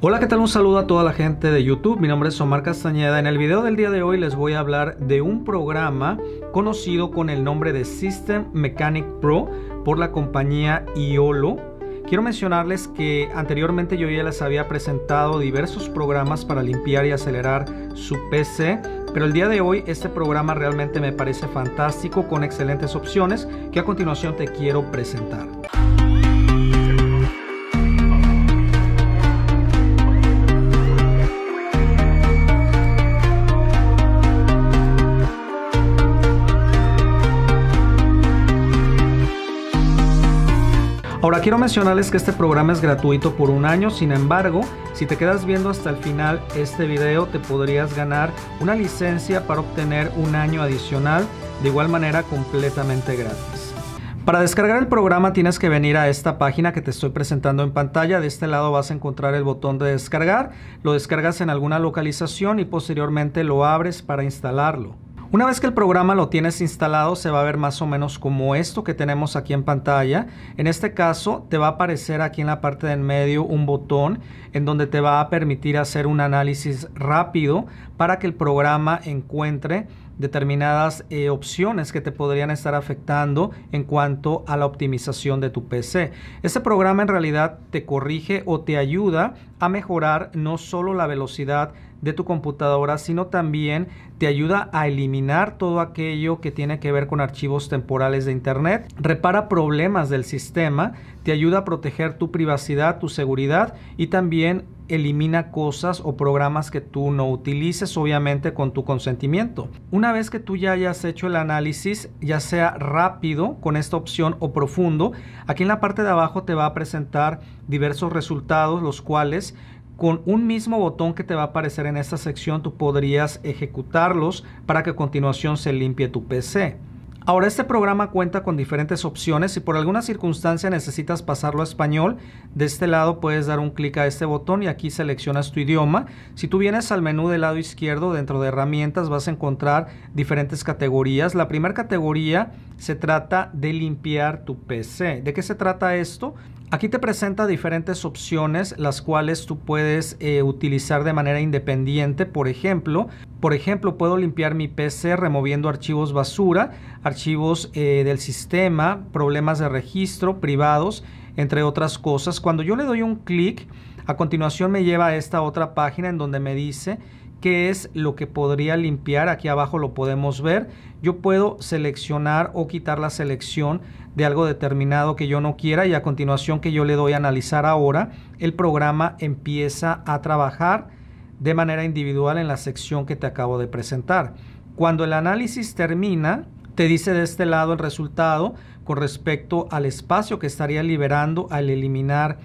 Hola, ¿qué tal? Un saludo a toda la gente de YouTube. Mi nombre es Omar Castañeda. En el video del día de hoy les voy a hablar de un programa conocido con el nombre de System Mechanic Pro por la compañía IOLO. Quiero mencionarles que anteriormente yo ya les había presentado diversos programas para limpiar y acelerar su PC, pero el día de hoy este programa realmente me parece fantástico con excelentes opciones que a continuación te quiero presentar. quiero mencionarles que este programa es gratuito por un año, sin embargo, si te quedas viendo hasta el final este video, te podrías ganar una licencia para obtener un año adicional, de igual manera completamente gratis. Para descargar el programa tienes que venir a esta página que te estoy presentando en pantalla. De este lado vas a encontrar el botón de descargar, lo descargas en alguna localización y posteriormente lo abres para instalarlo. Una vez que el programa lo tienes instalado, se va a ver más o menos como esto que tenemos aquí en pantalla. En este caso, te va a aparecer aquí en la parte de en medio un botón en donde te va a permitir hacer un análisis rápido para que el programa encuentre determinadas eh, opciones que te podrían estar afectando en cuanto a la optimización de tu PC. Este programa en realidad te corrige o te ayuda a mejorar no solo la velocidad de tu computadora, sino también te ayuda a eliminar todo aquello que tiene que ver con archivos temporales de Internet, repara problemas del sistema, te ayuda a proteger tu privacidad, tu seguridad y también elimina cosas o programas que tú no utilices, obviamente con tu consentimiento. Una vez que tú ya hayas hecho el análisis, ya sea rápido con esta opción o profundo, aquí en la parte de abajo te va a presentar diversos resultados, los cuales con un mismo botón que te va a aparecer en esta sección, tú podrías ejecutarlos para que a continuación se limpie tu PC. Ahora este programa cuenta con diferentes opciones. Si por alguna circunstancia necesitas pasarlo a español, de este lado puedes dar un clic a este botón y aquí seleccionas tu idioma. Si tú vienes al menú del lado izquierdo dentro de herramientas vas a encontrar diferentes categorías. La primera categoría se trata de limpiar tu PC. ¿De qué se trata esto? Aquí te presenta diferentes opciones las cuales tú puedes eh, utilizar de manera independiente. Por ejemplo, por ejemplo, puedo limpiar mi PC removiendo archivos basura, archivos eh, del sistema, problemas de registro, privados, entre otras cosas. Cuando yo le doy un clic, a continuación me lleva a esta otra página en donde me dice qué es lo que podría limpiar. Aquí abajo lo podemos ver. Yo puedo seleccionar o quitar la selección de algo determinado que yo no quiera y a continuación que yo le doy a analizar ahora, el programa empieza a trabajar de manera individual en la sección que te acabo de presentar. Cuando el análisis termina, te dice de este lado el resultado con respecto al espacio que estaría liberando al eliminar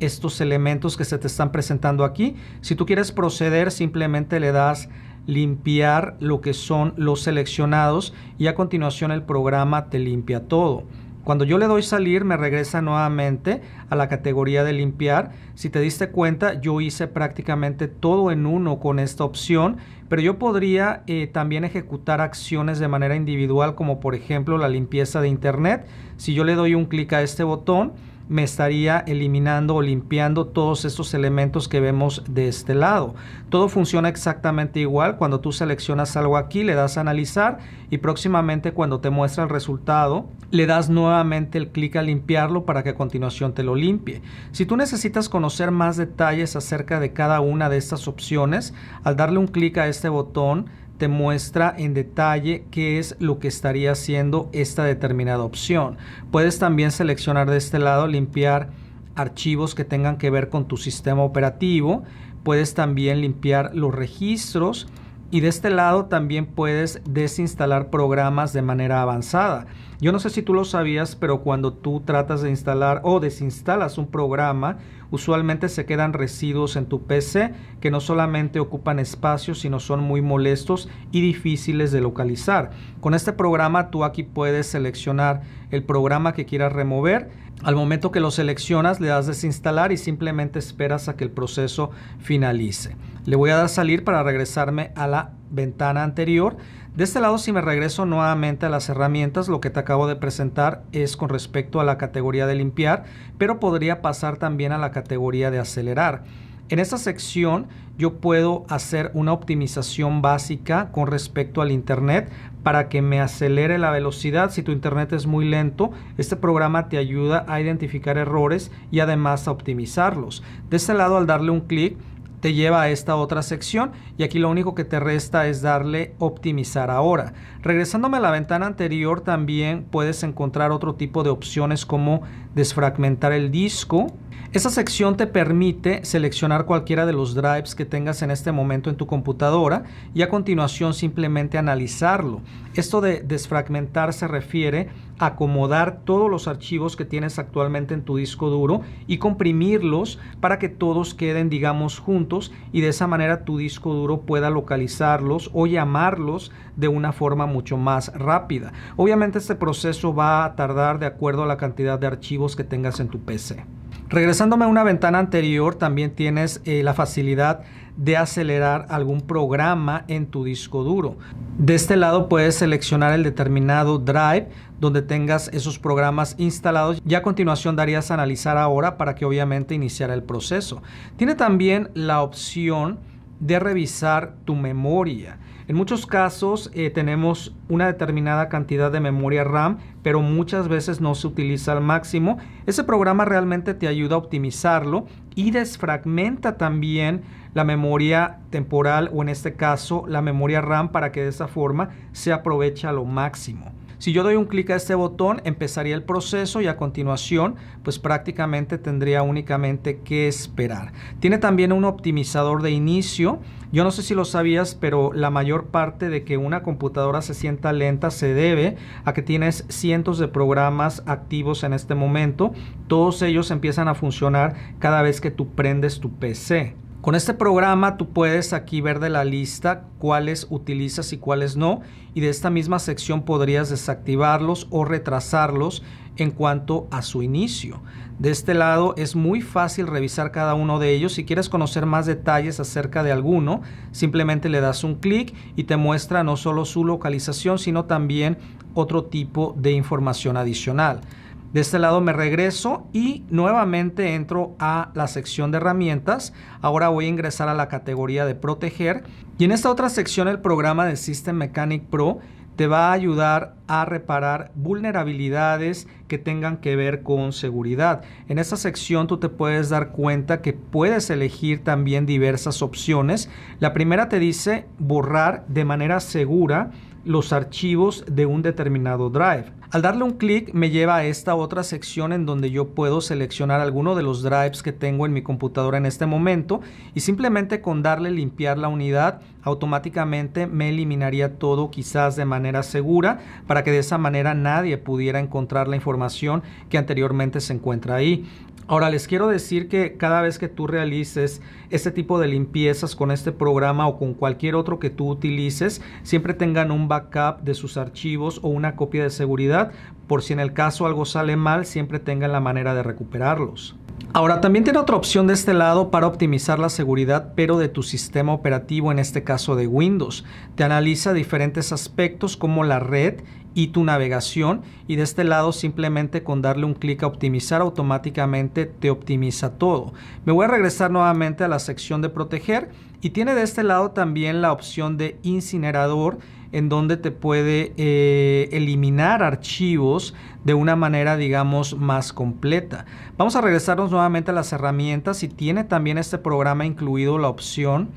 estos elementos que se te están presentando aquí. Si tú quieres proceder, simplemente le das limpiar lo que son los seleccionados y a continuación el programa te limpia todo. Cuando yo le doy salir me regresa nuevamente a la categoría de limpiar. Si te diste cuenta yo hice prácticamente todo en uno con esta opción, pero yo podría eh, también ejecutar acciones de manera individual como por ejemplo la limpieza de internet. Si yo le doy un clic a este botón, me estaría eliminando o limpiando todos estos elementos que vemos de este lado. Todo funciona exactamente igual. Cuando tú seleccionas algo aquí, le das a analizar y próximamente cuando te muestra el resultado, le das nuevamente el clic a limpiarlo para que a continuación te lo limpie. Si tú necesitas conocer más detalles acerca de cada una de estas opciones, al darle un clic a este botón, te muestra en detalle qué es lo que estaría haciendo esta determinada opción. Puedes también seleccionar de este lado limpiar archivos que tengan que ver con tu sistema operativo. Puedes también limpiar los registros y de este lado también puedes desinstalar programas de manera avanzada. Yo no sé si tú lo sabías, pero cuando tú tratas de instalar o desinstalas un programa, usualmente se quedan residuos en tu PC que no solamente ocupan espacio, sino son muy molestos y difíciles de localizar. Con este programa tú aquí puedes seleccionar el programa que quieras remover. Al momento que lo seleccionas le das desinstalar y simplemente esperas a que el proceso finalice. Le voy a dar salir para regresarme a la ventana anterior. De este lado, si me regreso nuevamente a las herramientas, lo que te acabo de presentar es con respecto a la categoría de limpiar, pero podría pasar también a la categoría de acelerar. En esta sección yo puedo hacer una optimización básica con respecto al internet para que me acelere la velocidad. Si tu internet es muy lento, este programa te ayuda a identificar errores y además a optimizarlos. De este lado al darle un clic lleva a esta otra sección y aquí lo único que te resta es darle optimizar ahora. Regresándome a la ventana anterior, también puedes encontrar otro tipo de opciones como desfragmentar el disco. Esa sección te permite seleccionar cualquiera de los drives que tengas en este momento en tu computadora y a continuación simplemente analizarlo. Esto de desfragmentar se refiere a acomodar todos los archivos que tienes actualmente en tu disco duro y comprimirlos para que todos queden, digamos, juntos y de esa manera tu disco duro pueda localizarlos o llamarlos de una forma mucho más rápida. Obviamente este proceso va a tardar de acuerdo a la cantidad de archivos que tengas en tu PC. Regresándome a una ventana anterior, también tienes eh, la facilidad de acelerar algún programa en tu disco duro. De este lado puedes seleccionar el determinado drive donde tengas esos programas instalados y a continuación darías a analizar ahora para que obviamente iniciara el proceso. Tiene también la opción de revisar tu memoria. En muchos casos eh, tenemos una determinada cantidad de memoria RAM, pero muchas veces no se utiliza al máximo. Ese programa realmente te ayuda a optimizarlo y desfragmenta también la memoria temporal o en este caso la memoria RAM para que de esa forma se aproveche a lo máximo. Si yo doy un clic a este botón, empezaría el proceso y a continuación, pues prácticamente tendría únicamente que esperar. Tiene también un optimizador de inicio. Yo no sé si lo sabías, pero la mayor parte de que una computadora se sienta lenta se debe a que tienes cientos de programas activos en este momento. Todos ellos empiezan a funcionar cada vez que tú prendes tu PC. Con este programa tú puedes aquí ver de la lista cuáles utilizas y cuáles no y de esta misma sección podrías desactivarlos o retrasarlos en cuanto a su inicio. De este lado es muy fácil revisar cada uno de ellos. Si quieres conocer más detalles acerca de alguno, simplemente le das un clic y te muestra no solo su localización, sino también otro tipo de información adicional. De este lado me regreso y nuevamente entro a la sección de herramientas. Ahora voy a ingresar a la categoría de proteger. Y en esta otra sección el programa de System Mechanic Pro te va a ayudar a reparar vulnerabilidades que tengan que ver con seguridad. En esta sección tú te puedes dar cuenta que puedes elegir también diversas opciones. La primera te dice borrar de manera segura los archivos de un determinado drive. Al darle un clic me lleva a esta otra sección en donde yo puedo seleccionar alguno de los drives que tengo en mi computadora en este momento y simplemente con darle limpiar la unidad automáticamente me eliminaría todo quizás de manera segura para que de esa manera nadie pudiera encontrar la información que anteriormente se encuentra ahí. Ahora les quiero decir que cada vez que tú realices este tipo de limpiezas con este programa o con cualquier otro que tú utilices, siempre tengan un backup de sus archivos o una copia de seguridad por si en el caso algo sale mal, siempre tengan la manera de recuperarlos. Ahora también tiene otra opción de este lado para optimizar la seguridad pero de tu sistema operativo, en este caso de Windows. Te analiza diferentes aspectos como la red y tu navegación y de este lado simplemente con darle un clic a optimizar automáticamente te optimiza todo. Me voy a regresar nuevamente a la sección de proteger y tiene de este lado también la opción de incinerador en donde te puede eh, eliminar archivos de una manera digamos más completa. Vamos a regresarnos nuevamente a las herramientas y tiene también este programa incluido la opción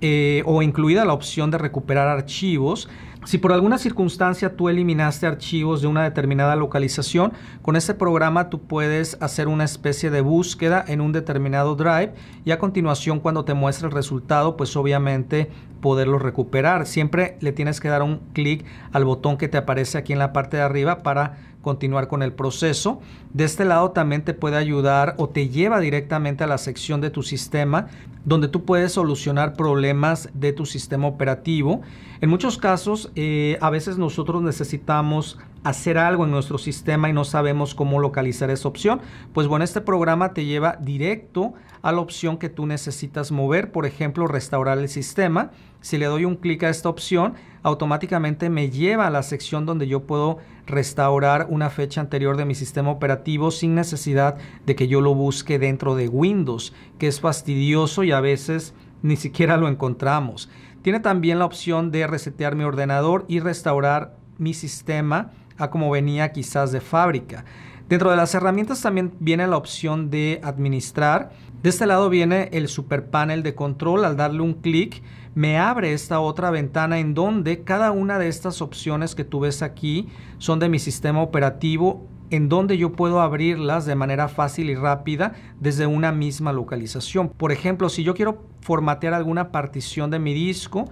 eh, o incluida la opción de recuperar archivos si por alguna circunstancia tú eliminaste archivos de una determinada localización, con este programa tú puedes hacer una especie de búsqueda en un determinado drive y a continuación cuando te muestre el resultado, pues obviamente poderlo recuperar. Siempre le tienes que dar un clic al botón que te aparece aquí en la parte de arriba para continuar con el proceso. De este lado también te puede ayudar o te lleva directamente a la sección de tu sistema donde tú puedes solucionar problemas de tu sistema operativo. En muchos casos, eh, a veces nosotros necesitamos hacer algo en nuestro sistema y no sabemos cómo localizar esa opción, pues bueno, este programa te lleva directo a la opción que tú necesitas mover, por ejemplo, restaurar el sistema. Si le doy un clic a esta opción, automáticamente me lleva a la sección donde yo puedo restaurar una fecha anterior de mi sistema operativo sin necesidad de que yo lo busque dentro de Windows, que es fastidioso y a veces ni siquiera lo encontramos. Tiene también la opción de resetear mi ordenador y restaurar mi sistema a como venía quizás de fábrica. Dentro de las herramientas también viene la opción de administrar. De este lado viene el super panel de control. Al darle un clic me abre esta otra ventana en donde cada una de estas opciones que tú ves aquí son de mi sistema operativo en donde yo puedo abrirlas de manera fácil y rápida desde una misma localización. Por ejemplo, si yo quiero formatear alguna partición de mi disco,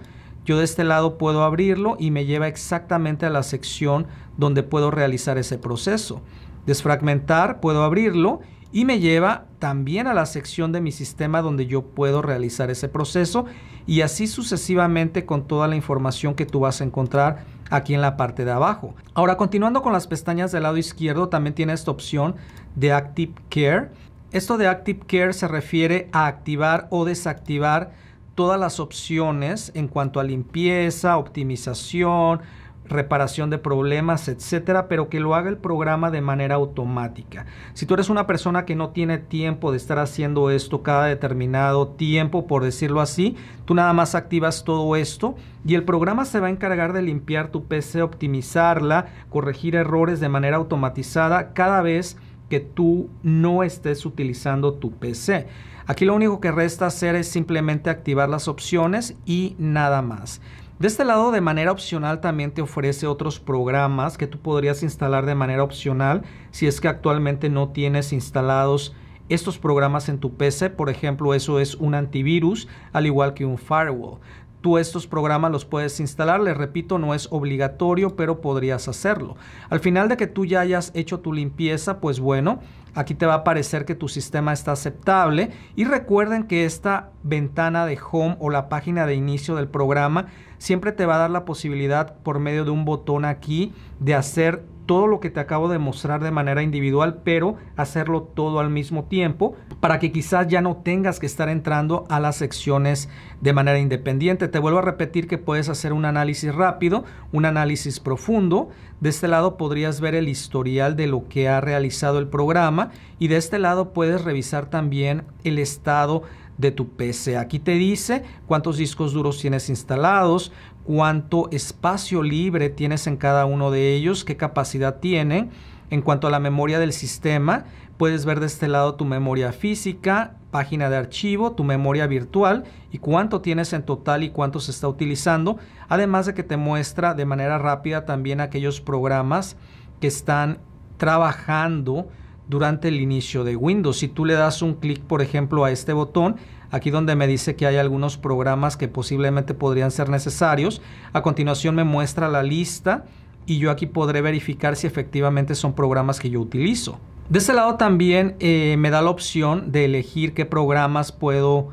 yo de este lado puedo abrirlo y me lleva exactamente a la sección donde puedo realizar ese proceso. Desfragmentar, puedo abrirlo y me lleva también a la sección de mi sistema donde yo puedo realizar ese proceso y así sucesivamente con toda la información que tú vas a encontrar aquí en la parte de abajo. Ahora continuando con las pestañas del lado izquierdo también tiene esta opción de Active Care. Esto de Active Care se refiere a activar o desactivar todas las opciones en cuanto a limpieza, optimización, reparación de problemas, etcétera, pero que lo haga el programa de manera automática. Si tú eres una persona que no tiene tiempo de estar haciendo esto cada determinado tiempo, por decirlo así, tú nada más activas todo esto y el programa se va a encargar de limpiar tu PC, optimizarla, corregir errores de manera automatizada cada vez que tú no estés utilizando tu PC. Aquí lo único que resta hacer es simplemente activar las opciones y nada más. De este lado, de manera opcional, también te ofrece otros programas que tú podrías instalar de manera opcional si es que actualmente no tienes instalados estos programas en tu PC. Por ejemplo, eso es un antivirus, al igual que un firewall. Tú estos programas los puedes instalar, les repito, no es obligatorio, pero podrías hacerlo. Al final de que tú ya hayas hecho tu limpieza, pues bueno, aquí te va a aparecer que tu sistema está aceptable y recuerden que esta ventana de home o la página de inicio del programa siempre te va a dar la posibilidad por medio de un botón aquí de hacer todo lo que te acabo de mostrar de manera individual, pero hacerlo todo al mismo tiempo para que quizás ya no tengas que estar entrando a las secciones de manera independiente. Te vuelvo a repetir que puedes hacer un análisis rápido, un análisis profundo. De este lado podrías ver el historial de lo que ha realizado el programa y de este lado puedes revisar también el estado de tu PC. Aquí te dice cuántos discos duros tienes instalados, cuánto espacio libre tienes en cada uno de ellos, qué capacidad tienen. En cuanto a la memoria del sistema, puedes ver de este lado tu memoria física, página de archivo, tu memoria virtual y cuánto tienes en total y cuánto se está utilizando, además de que te muestra de manera rápida también aquellos programas que están trabajando durante el inicio de Windows. Si tú le das un clic, por ejemplo, a este botón, aquí donde me dice que hay algunos programas que posiblemente podrían ser necesarios, a continuación me muestra la lista y yo aquí podré verificar si efectivamente son programas que yo utilizo. De este lado también eh, me da la opción de elegir qué programas puedo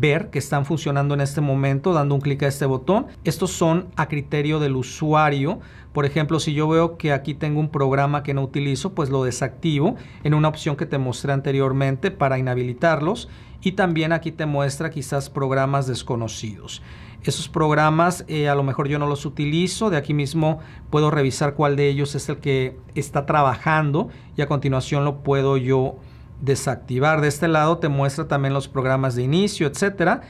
ver que están funcionando en este momento dando un clic a este botón. Estos son a criterio del usuario. Por ejemplo, si yo veo que aquí tengo un programa que no utilizo, pues lo desactivo en una opción que te mostré anteriormente para inhabilitarlos. Y también aquí te muestra quizás programas desconocidos. Esos programas eh, a lo mejor yo no los utilizo, de aquí mismo puedo revisar cuál de ellos es el que está trabajando y a continuación lo puedo yo desactivar. De este lado te muestra también los programas de inicio, etcétera,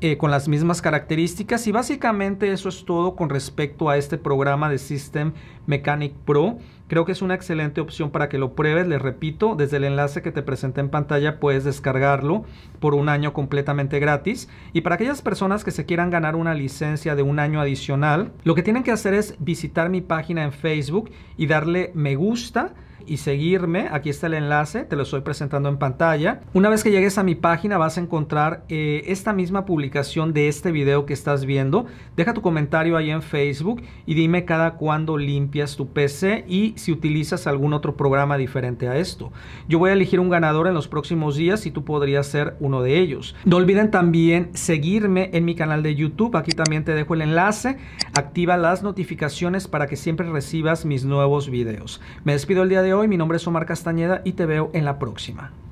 eh, con las mismas características. Y básicamente eso es todo con respecto a este programa de System Mechanic Pro. Creo que es una excelente opción para que lo pruebes. Les repito, desde el enlace que te presenté en pantalla puedes descargarlo por un año completamente gratis. Y para aquellas personas que se quieran ganar una licencia de un año adicional, lo que tienen que hacer es visitar mi página en Facebook y darle me gusta y seguirme. Aquí está el enlace, te lo estoy presentando en pantalla. Una vez que llegues a mi página vas a encontrar eh, esta misma publicación de este video que estás viendo. Deja tu comentario ahí en Facebook y dime cada cuándo limpias tu PC y si utilizas algún otro programa diferente a esto. Yo voy a elegir un ganador en los próximos días y tú podrías ser uno de ellos. No olviden también seguirme en mi canal de YouTube. Aquí también te dejo el enlace. Activa las notificaciones para que siempre recibas mis nuevos videos. Me despido el día de hoy hoy. Mi nombre es Omar Castañeda y te veo en la próxima.